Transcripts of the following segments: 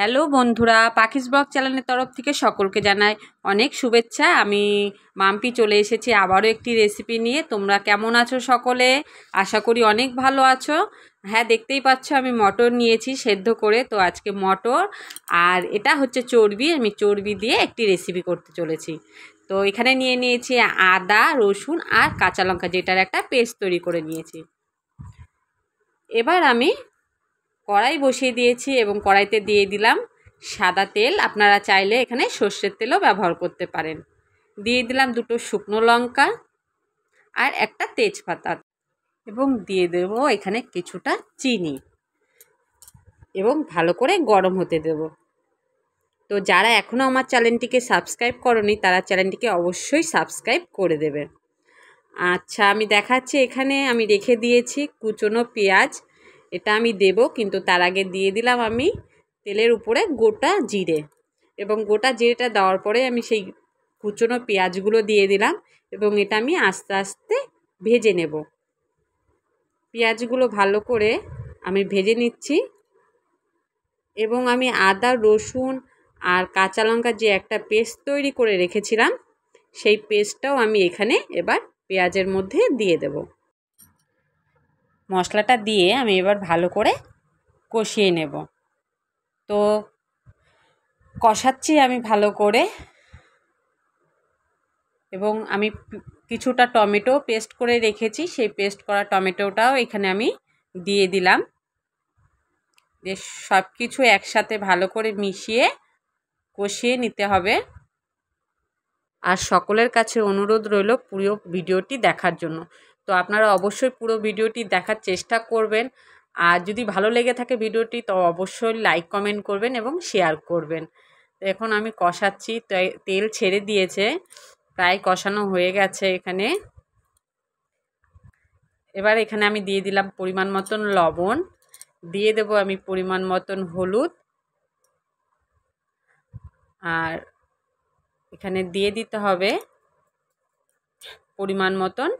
hello বন্ধুরা পাখিস blog চ্যানেলের তরফ থেকে সকলকে জানাই অনেক শুভেচ্ছা আমি মাম্পি চলে এসেছি আবারও একটি রেসিপি নিয়ে তোমরা কেমন আছো সকলে আশা করি অনেক ভালো আছো হ্যাঁ দেখতেই পাচ্ছ আমি মটর নিয়েছি সেদ্ধ করে তো আজকে মটর আর এটা হচ্ছে চর্বি আমি চর্বি দিয়ে একটি রেসিপি করতে চলেছি তো এখানে নিয়ে নিয়েছি আদা রসুন আর কাঁচা লঙ্কা যেটার একটা পেস্ট তৈরি করে নিয়েছি এবার আমি কড়াই বসিয়ে দিয়েছি এবং কড়াইতে দিয়ে দিলাম সাদা তেল আপনারা চাইলে এখানে সর্ষের তেলও ব্যবহার করতে পারেন দিয়ে দিলাম দুটো শুকনো লঙ্কা আর একটা তেজপাতা এবং দিয়ে দেব এখানে কিছুটা চিনি এবং ভালো করে গরম হতে দেব তো যারা এখনও আমার চ্যানেলটিকে সাবস্ক্রাইব করনি তারা চ্যানেলটিকে অবশ্যই সাবস্ক্রাইব করে দেবে আচ্ছা আমি দেখাচ্ছি এখানে আমি রেখে দিয়েছি কুচনো পেঁয়াজ এটা আমি দেব কিন্তু তার আগে দিয়ে দিলাম আমি তেলের উপরে গোটা জিরে এবং গোটা জিরেটা দেওয়ার পরে আমি সেই কুচনো পেঁয়াজগুলো দিয়ে দিলাম এবং এটা আমি আস্তে আস্তে ভেজে নেব পেঁয়াজগুলো ভালো করে আমি ভেজে নিচ্ছি এবং আমি আদা রসুন আর কাঁচা লঙ্কার যে একটা পেস্ট তৈরি করে রেখেছিলাম সেই পেস্টটাও আমি এখানে এবার পেঁয়াজের মধ্যে দিয়ে দেবো মশলাটা দিয়ে আমি এবার ভালো করে কষিয়ে নেব তো কষাচ্ছি আমি ভালো করে এবং আমি কিছুটা টমেটো পেস্ট করে রেখেছি সেই পেস্ট করা টমেটোটাও এখানে আমি দিয়ে দিলাম যে সব কিছু একসাথে ভালো করে মিশিয়ে কষিয়ে নিতে হবে আর সকলের কাছে অনুরোধ রইল পুরো ভিডিওটি দেখার জন্য তো আপনারা অবশ্যই পুরো ভিডিওটি দেখার চেষ্টা করবেন আর যদি ভালো লেগে থাকে ভিডিওটি তো অবশ্যই লাইক কমেন্ট করবেন এবং শেয়ার করবেন তো এখন আমি কষাচ্ছি তেল ছেড়ে দিয়েছে প্রায় কষানো হয়ে গেছে এখানে এবার এখানে আমি দিয়ে দিলাম পরিমাণ মতন লবণ দিয়ে দেব আমি পরিমাণ মতন হলুদ আর এখানে দিয়ে দিতে হবে পরিমাণ মতন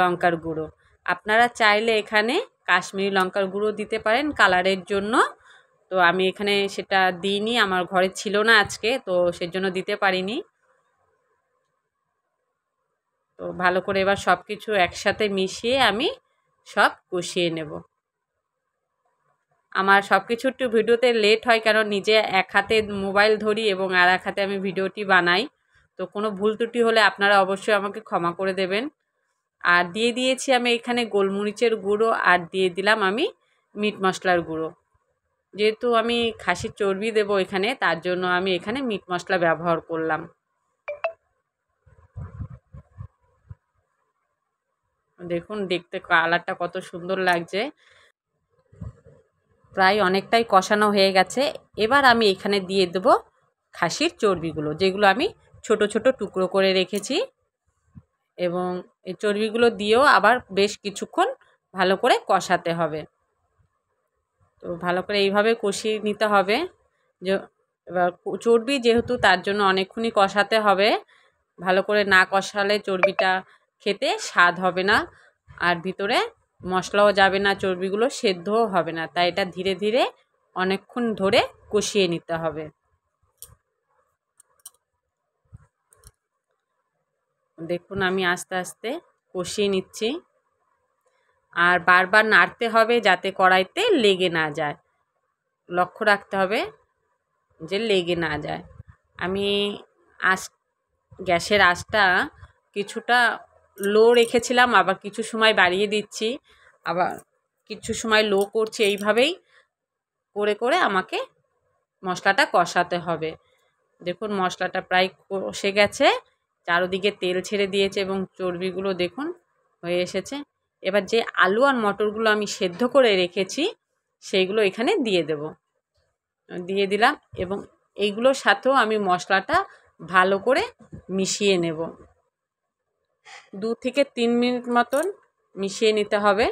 লঙ্কার গুঁড়ো আপনারা চাইলে এখানে কাশ্মীরি লঙ্কার গুঁড়ো দিতে পারেন কালারের জন্য তো আমি এখানে সেটা দিইনি আমার ঘরে ছিল না আজকে তো সেজন্য দিতে পারিনি তো ভালো করে এবার সব কিছু একসাথে মিশিয়ে আমি সব কষিয়ে নেব আমার সব কিছু একটু ভিডিওতে লেট হয় কারণ নিজে এক হাতে মোবাইল ধরি এবং আর এক হাতে আমি ভিডিওটি বানাই তো কোনো ভুল ত্রুটি হলে আপনারা অবশ্যই আমাকে ক্ষমা করে দেবেন আর দিয়ে দিয়েছি আমি এখানে গোলমরিচের গুঁড়ো আর দিয়ে দিলাম আমি মিট মশলার গুঁড়ো যেহেতু আমি খাসির চর্বি দেব এখানে তার জন্য আমি এখানে মিট মশলা ব্যবহার করলাম দেখুন দেখতে কালারটা কত সুন্দর লাগছে প্রায় অনেকটাই কষানো হয়ে গেছে এবার আমি এখানে দিয়ে দেব খাসির চর্বিগুলো যেগুলো আমি ছোট ছোট টুকরো করে রেখেছি এবং এই চর্বিগুলো দিয়েও আবার বেশ কিছুক্ষণ ভালো করে কষাতে হবে তো ভালো করে এইভাবে কষিয়ে নিতে হবে যে এবার চর্বি যেহেতু তার জন্য অনেকক্ষণই কষাতে হবে ভালো করে না কষালে চর্বিটা খেতে স্বাদ হবে না আর ভিতরে মশলাও যাবে না চর্বিগুলো সেদ্ধও হবে না তাই এটা ধীরে ধীরে অনেকক্ষণ ধরে কষিয়ে নিতে হবে দেখুন আমি আস্তে আস্তে কষিয়ে নিচ্ছি আর বারবার নাড়তে হবে যাতে কড়াইতে লেগে না যায় লক্ষ্য রাখতে হবে যে লেগে না যায় আমি আস গ্যাসের আঁচটা কিছুটা লো রেখেছিলাম আবার কিছু সময় বাড়িয়ে দিচ্ছি আবার কিছু সময় লো করছি এইভাবেই করে করে আমাকে মশলাটা কষাতে হবে দেখুন মশলাটা প্রায় কষে গেছে চারোদিকে তেল ছেড়ে দিয়েছে এবং চর্বিগুলো দেখুন হয়ে এসেছে এবার যে আলু আর মটরগুলো আমি সেদ্ধ করে রেখেছি সেইগুলো এখানে দিয়ে দেব দিয়ে দিলাম এবং এইগুলোর সাথেও আমি মশলাটা ভালো করে মিশিয়ে নেব দু থেকে তিন মিনিট মতন মিশিয়ে নিতে হবে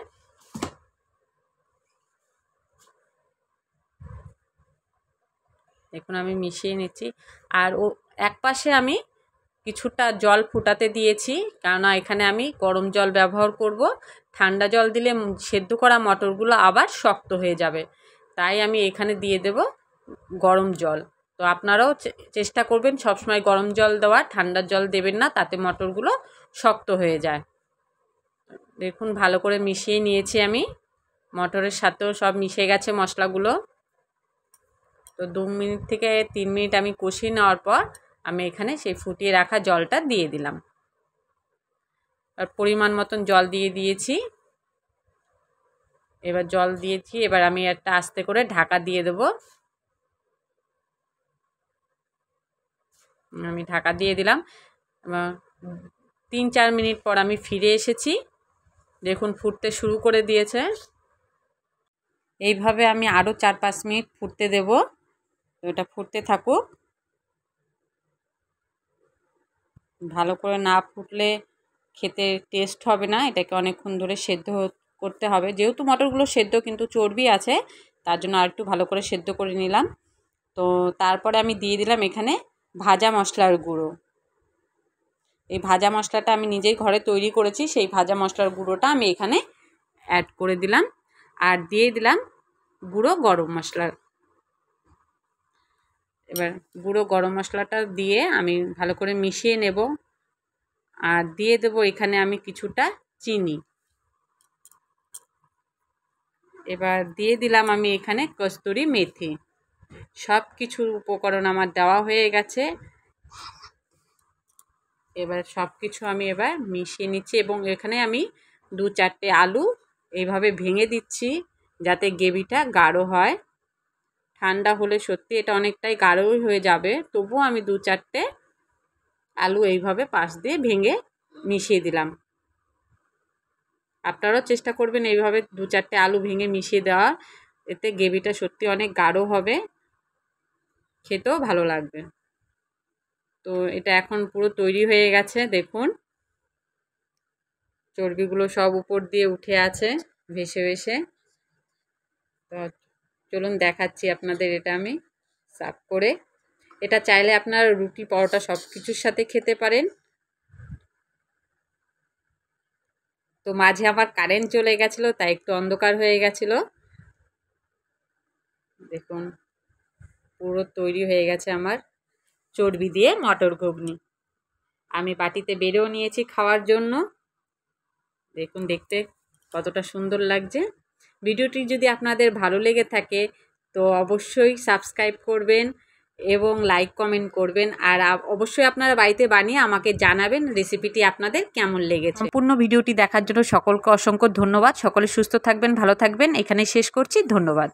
দেখুন আমি মিশিয়ে নিচ্ছি আর ও এক পাশে আমি কিছুটা জল ফুটাতে দিয়েছি কেননা এখানে আমি গরম জল ব্যবহার করব ঠান্ডা জল দিলে সেদ্ধ করা মটরগুলো আবার শক্ত হয়ে যাবে তাই আমি এখানে দিয়ে দেব গরম জল তো আপনারাও চেষ্টা করবেন সবসময় গরম জল দেওয়ার ঠান্ডা জল দেবেন না তাতে মটরগুলো শক্ত হয়ে যায় দেখুন ভালো করে মিশিয়ে নিয়েছি আমি মটরের সাথেও সব মিশে গেছে মশলাগুলো তো দু মিনিট থেকে তিন মিনিট আমি কষিয়ে নেওয়ার পর আমি এখানে সেই ফুটিয়ে রাখা জলটা দিয়ে দিলাম আর পরিমাণ মতন জল দিয়ে দিয়েছি এবার জল দিয়েছি এবার আমি একটা আস্তে করে ঢাকা দিয়ে দেব আমি ঢাকা দিয়ে দিলাম তিন চার মিনিট পর আমি ফিরে এসেছি দেখুন ফুটতে শুরু করে দিয়েছে এইভাবে আমি আরও চার পাঁচ মিনিট ফুটতে দেব ওটা ফুটতে থাকুক ভালো করে না ফুটলে খেতে টেস্ট হবে না এটাকে অনেকক্ষণ ধরে সেদ্ধ করতে হবে যেহেতু মটরগুলো সেদ্ধ কিন্তু চর্বি আছে তার জন্য আর একটু ভালো করে সেদ্ধ করে নিলাম তো তারপরে আমি দিয়ে দিলাম এখানে ভাজা মশলার গুঁড়ো এই ভাজা মশলাটা আমি নিজেই ঘরে তৈরি করেছি সেই ভাজা মশলার গুঁড়োটা আমি এখানে অ্যাড করে দিলাম আর দিয়ে দিলাম গুঁড়ো গরম মশলা এবার গুঁড়ো গরম মশলাটা দিয়ে আমি ভালো করে মিশিয়ে নেব আর দিয়ে দেব এখানে আমি কিছুটা চিনি এবার দিয়ে দিলাম আমি এখানে কস্তুরি মেথি সব কিছু উপকরণ আমার দেওয়া হয়ে গেছে এবার সব কিছু আমি এবার মিশিয়ে নিচ্ছি এবং এখানে আমি দু চারটে আলু এইভাবে ভেঙে দিচ্ছি যাতে গ্রেভিটা গাঢ় হয় ঠান্ডা হলে সত্যি এটা অনেকটাই গাঢ়ই হয়ে যাবে তবুও আমি দু চারটে আলু এইভাবে পাশ দিয়ে ভেঙে মিশিয়ে দিলাম আপনারাও চেষ্টা করবেন এইভাবে দু চারটে আলু ভেঙে মিশিয়ে দেওয়া এতে গ্রেভিটা সত্যি অনেক গাঢ় হবে খেতেও ভালো লাগবে তো এটা এখন পুরো তৈরি হয়ে গেছে দেখুন চর্বিগুলো সব উপর দিয়ে উঠে আছে ভেসে ভেসে তো চলুন দেখাচ্ছি আপনাদের এটা আমি সাফ করে এটা চাইলে আপনার রুটি পরোটা সব কিছুর সাথে খেতে পারেন তো মাঝে আমার কারেন্ট চলে গেছিল তাই একটু অন্ধকার হয়ে গেছিলো দেখুন পুরো তৈরি হয়ে গেছে আমার চর্বি দিয়ে মটর ঘুগনি আমি বাটিতে বেড়েও নিয়েছি খাওয়ার জন্য দেখুন দেখতে কতটা সুন্দর লাগছে ভিডিওটি যদি আপনাদের ভালো লেগে থাকে তো অবশ্যই সাবস্ক্রাইব করবেন এবং লাইক কমেন্ট করবেন আর অবশ্যই আপনারা বাড়িতে বানিয়ে আমাকে জানাবেন রেসিপিটি আপনাদের কেমন লেগেছে সম্পূর্ণ ভিডিওটি দেখার জন্য সকলকে অসংখ্য ধন্যবাদ সকলে সুস্থ থাকবেন ভালো থাকবেন এখানে শেষ করছি ধন্যবাদ